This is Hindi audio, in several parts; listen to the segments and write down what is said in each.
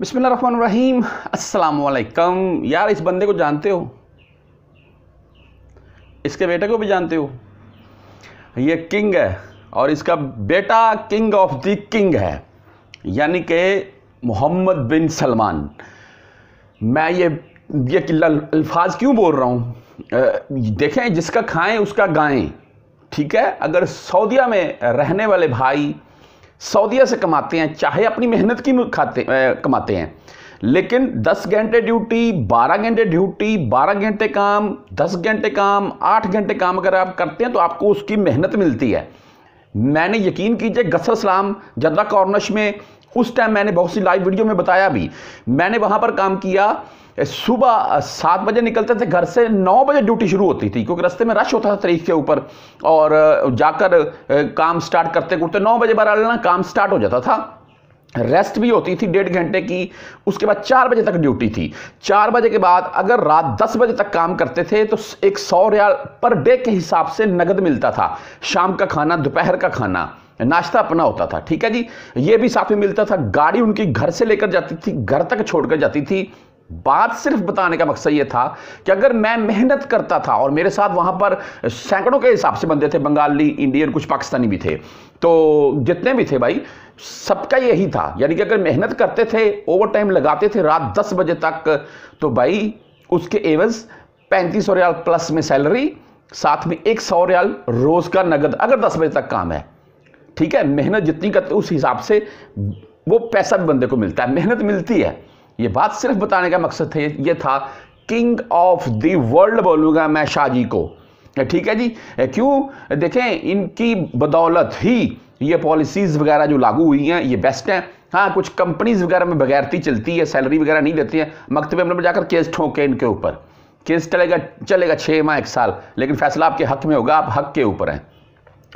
बिसमिल्ल अस्सलाम वालेकुम यार इस बंदे को जानते हो इसके बेटे को भी जानते हो ये किंग है और इसका बेटा किंग ऑफ द किंग है यानी कि मोहम्मद बिन सलमान मैं ये ये अल्फाज क्यों बोल रहा हूँ देखें जिसका खाएं उसका गाएं ठीक है अगर सऊदिया में रहने वाले भाई सऊदिया से कमाते हैं चाहे अपनी मेहनत की खाते ए, कमाते हैं लेकिन 10 घंटे ड्यूटी 12 घंटे ड्यूटी 12 घंटे काम 10 घंटे काम 8 घंटे काम अगर आप करते हैं तो आपको उसकी मेहनत मिलती है मैंने यकीन कीजिए गसर सलाम जद्दा कॉर्नश में उस टाइम मैंने बहुत सी लाइव वीडियो में बताया भी मैंने वहां पर काम किया सुबह सात बजे निकलते थे घर से नौ बजे ड्यूटी शुरू होती थी क्योंकि रास्ते में रश होता था तरीक के ऊपर और जाकर काम स्टार्ट करते करते नौ बजे बारह लेना काम स्टार्ट हो जाता था रेस्ट भी होती थी डेढ़ घंटे की उसके बाद चार बजे तक ड्यूटी थी चार बजे के बाद अगर रात दस बजे तक काम करते थे तो एक सौ रियाल पर डे के हिसाब से नगद मिलता था शाम का खाना दोपहर का खाना नाश्ता अपना होता था ठीक है जी ये भी साफ में मिलता था गाड़ी उनकी घर से लेकर जाती थी घर तक छोड़कर जाती थी बात सिर्फ बताने का मकसद ये था कि अगर मैं मेहनत करता था और मेरे साथ वहां पर सैकड़ों के हिसाब से बंदे थे बंगाली इंडियन कुछ पाकिस्तानी भी थे तो जितने भी थे भाई सबका यही था यानी कि अगर मेहनत करते थे ओवर टाइम लगाते थे रात दस बजे तक तो भाई उसके एवज पैंतीस सौ रियाल प्लस में सैलरी साथ में एक सौ रियाल रोज़ का नगद अगर दस बजे तक काम है ठीक है मेहनत जितनी करते उस हिसाब से वो पैसा भी बंदे को मिलता है मेहनत मिलती है ये बात सिर्फ बताने का मकसद थे ये था किंग ऑफ द वर्ल्ड बोलूँगा मैं शाहजी को ठीक है जी क्यों देखें इनकी बदौलत ही ये पॉलिसीज़ वगैरह जो लागू हुई हैं ये बेस्ट हैं हाँ कुछ कंपनीज़ वगैरह में बगैरती चलती है सैलरी वगैरह नहीं देती हैं मकतबे में जाकर केस ठोंके इनके ऊपर केस चलेगा चलेगा छः माह एक साल लेकिन फैसला आपके हक में होगा आप हक के ऊपर हैं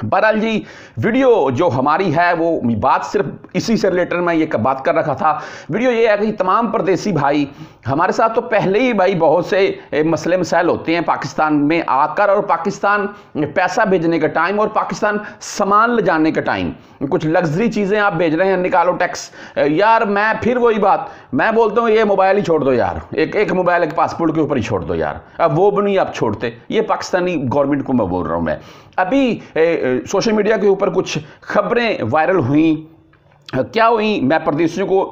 बहरहाल जी वीडियो जो हमारी है वो बात सिर्फ इसी से रिलेटेड मैं ये बात कर रखा था वीडियो ये है कि तमाम प्रदेशी भाई हमारे साथ तो पहले ही भाई बहुत से मसले मसाइल होते हैं पाकिस्तान में आकर और पाकिस्तान पैसा भेजने का टाइम और पाकिस्तान सामान ले जाने का टाइम कुछ लग्जरी चीज़ें आप भेज रहे हैं निकालो टैक्स यार मैं फिर वही बात मैं बोलता हूँ ये मोबाइल ही छोड़ दो यार एक एक मोबाइल एक पासपोर्ट के ऊपर ही छोड़ दो यार अब वो भी नहीं आप छोड़ते ये पाकिस्तानी गवर्नमेंट को मैं बोल रहा हूँ मैं अभी सोशल मीडिया के ऊपर कुछ खबरें वायरल हुई क्या हुई मैं प्रदेशियों को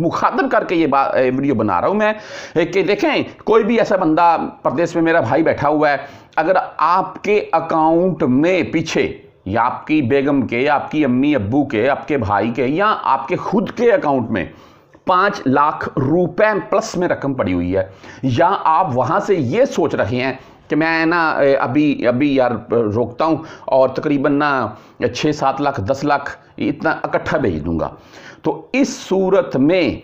मुखातब करके ये बात वीडियो बना रहा हूँ मैं कि देखें कोई भी ऐसा बंदा प्रदेश में मेरा भाई बैठा हुआ है अगर आपके अकाउंट में पीछे या आपकी बेगम के आपकी अम्मी अब्बू के आपके भाई के या आपके खुद के अकाउंट में पाँच लाख रुपए प्लस में रकम पड़ी हुई है या आप वहाँ से ये सोच रहे हैं कि मैं ना अभी अभी यार रोकता हूँ और तकरीबन ना छः सात लाख दस लाख इतना इकट्ठा भेज दूँगा तो इस सूरत में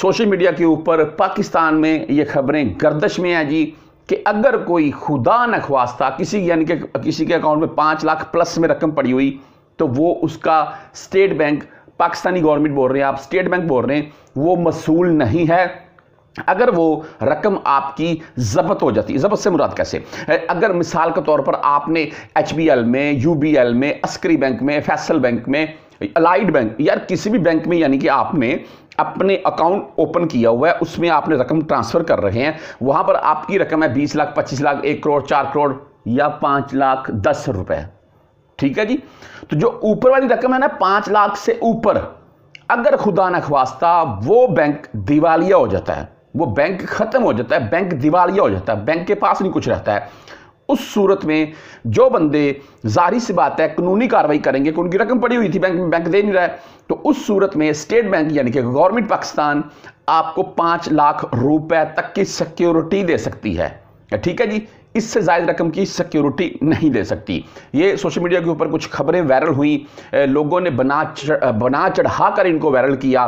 सोशल मीडिया के ऊपर पाकिस्तान में ये खबरें गर्दश में हैं जी कि अगर कोई खुदा न खवास्ता किसी यानी कि किसी के अकाउंट में पाँच लाख प्लस में रकम पड़ी हुई तो वो उसका स्टेट बैंक पाकिस्तानी गवर्नमेंट बोल रहे हैं आप स्टेट बैंक बोल रहे हैं वो मसूल नहीं है अगर वो रकम आपकी ज़बत हो जाती है ज़बत से मुराद कैसे अगर मिसाल के तौर पर आपने एच में यू में अस्करी बैंक में फैसल बैंक में अलाइड बैंक यार किसी भी बैंक में यानी कि आपने अपने अकाउंट ओपन किया हुआ है उसमें आपने रकम ट्रांसफ़र कर रहे हैं वहां पर आपकी रकम है बीस लाख पच्चीस लाख एक करोड़ चार करोड़ या पांच लाख दस रुपए ठीक है जी तो जो ऊपर वाली रकम है ना पांच लाख से ऊपर अगर खुदा न खवास्ता वो बैंक दिवालिया हो जाता है वो बैंक ख़त्म हो जाता है बैंक दिवालिया हो जाता है बैंक के पास नहीं कुछ रहता है उस सूरत में जो बंदे जारी से बात है कानूनी कार्रवाई करेंगे कि उनकी रकम पड़ी हुई थी बैंक में बैंक दे नहीं रहा है तो उस सूरत में स्टेट बैंक यानी कि गवर्नमेंट पाकिस्तान आपको पाँच लाख रुपए तक की सिक्योरिटी दे सकती है ठीक है जी इससे जायद रकम की सिक्योरिटी नहीं दे सकती ये सोशल मीडिया के ऊपर कुछ खबरें वायरल हुई लोगों ने बना चढ़, बना चढ़ा कर इनको वायरल किया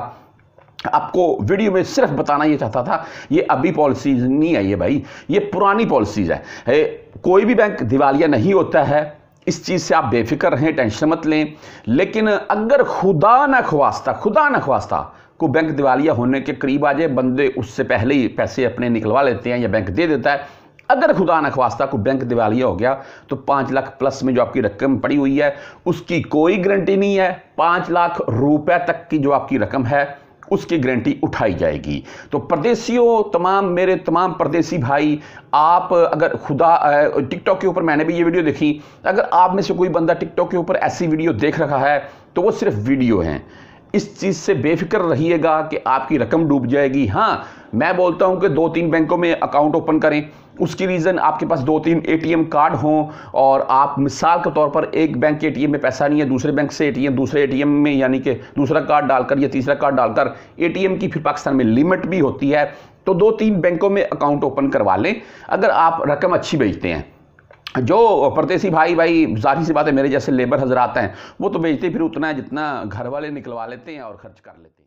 आपको वीडियो में सिर्फ बताना ये चाहता था ये अभी पॉलिसीज नहीं आई है भाई ये पुरानी पॉलिसीज है ए, कोई भी बैंक दिवालिया नहीं होता है इस चीज़ से आप बेफिक्र रहें टेंशन मत लें लेकिन अगर खुदा ना खवास्ता खुदा ना खवास्ता को बैंक दिवालिया होने के करीब आ जाए बंदे उससे पहले ही पैसे अपने निकलवा लेते हैं या बैंक दे देता है अगर खुदा न खवास्ता को बैंक दिवालिया हो गया तो पाँच लाख प्लस में जो आपकी रकम पड़ी हुई है उसकी कोई गारंटी नहीं है पाँच लाख रुपए तक की जो आपकी रकम है उसकी गारंटी उठाई जाएगी तो परदेसियों तमाम मेरे तमाम परदेसी भाई आप अगर खुदा टिकटॉक के ऊपर मैंने भी ये वीडियो देखी अगर आप में से कोई बंदा टिकटॉक के ऊपर ऐसी वीडियो देख रहा है तो वो सिर्फ वीडियो हैं इस चीज़ से बेफिक्र रहिएगा कि आपकी रकम डूब जाएगी हाँ मैं बोलता हूँ कि दो तीन बैंकों में अकाउंट ओपन करें उसकी रीज़न आपके पास दो तीन एटीएम कार्ड हों और आप मिसाल के तौर पर एक बैंक के एटीएम में पैसा नहीं है दूसरे बैंक से एटीएम दूसरे एटीएम में यानी कि दूसरा कार्ड डालकर या तीसरा कार्ड डालकर एटीएम की फिर पाकिस्तान में लिमिट भी होती है तो दो तीन बैंकों में अकाउंट ओपन करवा लें अगर आप रकम अच्छी भेजते हैं जो परदेसी भाई भाई जाहिर सी बात है मेरे जैसे लेबर हजरात हैं वो तो भेजते फिर उतना है जितना घर वाले निकलवा लेते हैं और खर्च कर लेते हैं